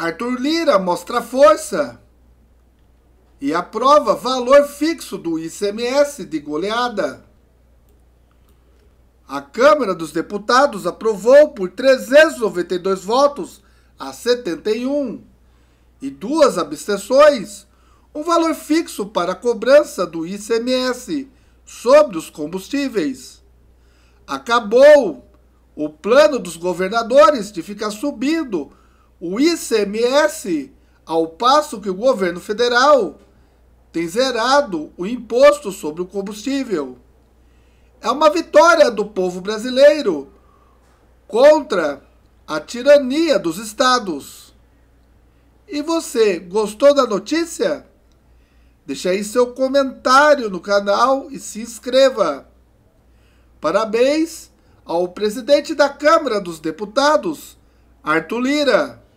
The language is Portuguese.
Arthur Lira mostra força e aprova valor fixo do ICMS de goleada. A Câmara dos Deputados aprovou por 392 votos a 71 e duas abstenções um valor fixo para a cobrança do ICMS sobre os combustíveis. Acabou o plano dos governadores de ficar subindo o ICMS, ao passo que o governo federal tem zerado o imposto sobre o combustível. É uma vitória do povo brasileiro contra a tirania dos estados. E você gostou da notícia? Deixe aí seu comentário no canal e se inscreva. Parabéns ao presidente da Câmara dos Deputados, Arthur Lira.